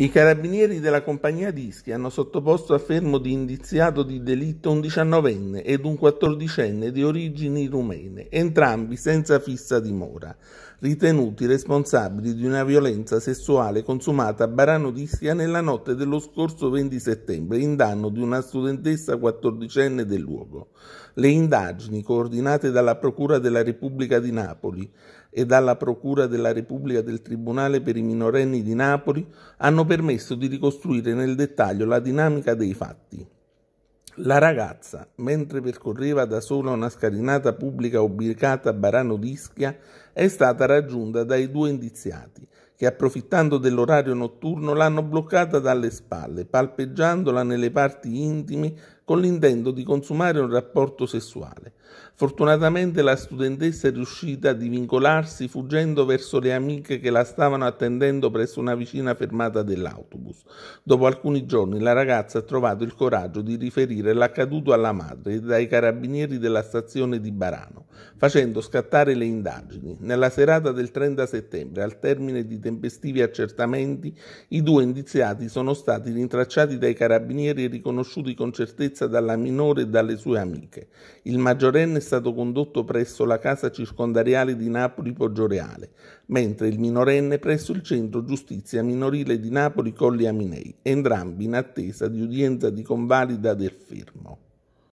I carabinieri della compagnia d'Ischia hanno sottoposto a fermo di indiziato di delitto un diciannovenne ed un quattordicenne di origini rumene, entrambi senza fissa dimora, ritenuti responsabili di una violenza sessuale consumata a Barano d'Ischia nella notte dello scorso 20 settembre in danno di una studentessa quattordicenne del luogo. Le indagini, coordinate dalla Procura della Repubblica di Napoli e dalla Procura della Repubblica del Tribunale per i minorenni di Napoli, hanno permesso di ricostruire nel dettaglio la dinamica dei fatti. La ragazza, mentre percorreva da sola una scalinata pubblica ubicata a Barano d'Ischia, è stata raggiunta dai due indiziati, che approfittando dell'orario notturno l'hanno bloccata dalle spalle, palpeggiandola nelle parti intime con l'intento di consumare un rapporto sessuale. Fortunatamente la studentessa è riuscita a divincolarsi fuggendo verso le amiche che la stavano attendendo presso una vicina fermata dell'autobus. Dopo alcuni giorni la ragazza ha trovato il coraggio di riferire l'accaduto alla madre e ai carabinieri della stazione di Barano, facendo scattare le indagini. Nella serata del 30 settembre, al termine di tempestivi accertamenti, i due indiziati sono stati rintracciati dai carabinieri e riconosciuti con certezza sicurezza dalla minore e dalle sue amiche. Il maggiorenne è stato condotto presso la casa circondariale di Napoli Poggioreale, mentre il minorenne presso il centro giustizia minorile di Napoli Colli Aminei, entrambi in attesa di udienza di convalida del fermo.